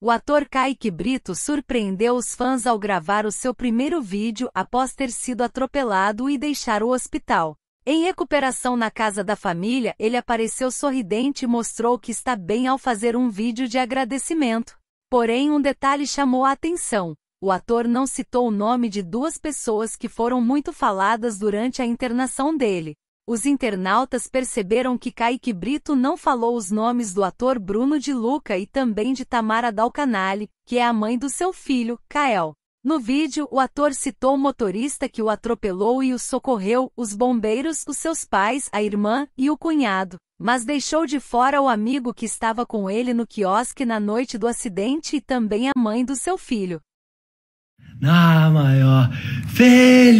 O ator Kaique Brito surpreendeu os fãs ao gravar o seu primeiro vídeo após ter sido atropelado e deixar o hospital. Em recuperação na casa da família, ele apareceu sorridente e mostrou que está bem ao fazer um vídeo de agradecimento. Porém, um detalhe chamou a atenção. O ator não citou o nome de duas pessoas que foram muito faladas durante a internação dele os internautas perceberam que Kaique Brito não falou os nomes do ator Bruno de Luca e também de Tamara Dalcanale, que é a mãe do seu filho, Kael. No vídeo, o ator citou o motorista que o atropelou e o socorreu, os bombeiros, os seus pais, a irmã e o cunhado, mas deixou de fora o amigo que estava com ele no quiosque na noite do acidente e também a mãe do seu filho. Na maior felicidade.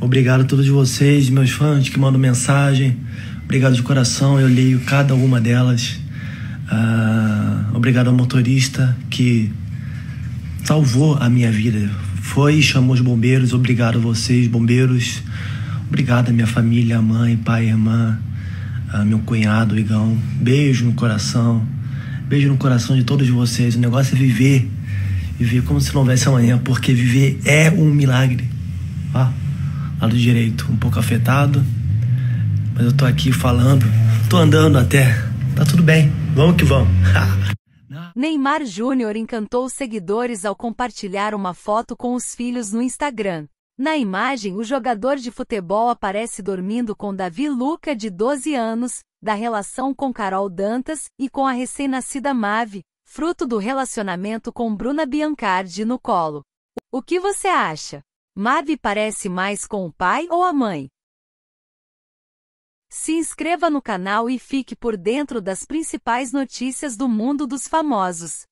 Obrigado a todos vocês, meus fãs que mandam mensagem. Obrigado de coração, eu leio cada uma delas. Uh, obrigado ao motorista que salvou a minha vida. Foi e chamou os bombeiros. Obrigado a vocês, bombeiros. Obrigado à minha família, mãe, pai, irmã, uh, meu cunhado, Igão. Beijo no coração. Beijo no coração de todos vocês. O negócio é viver. Viver como se não houvesse amanhã, porque viver é um milagre. Ah lado direito um pouco afetado, mas eu tô aqui falando, tô andando até, tá tudo bem, vamos que vamos. Neymar Júnior encantou os seguidores ao compartilhar uma foto com os filhos no Instagram. Na imagem, o jogador de futebol aparece dormindo com Davi Luca, de 12 anos, da relação com Carol Dantas e com a recém-nascida Mave, fruto do relacionamento com Bruna Biancardi no colo. O que você acha? Mavi parece mais com o pai ou a mãe? Se inscreva no canal e fique por dentro das principais notícias do mundo dos famosos.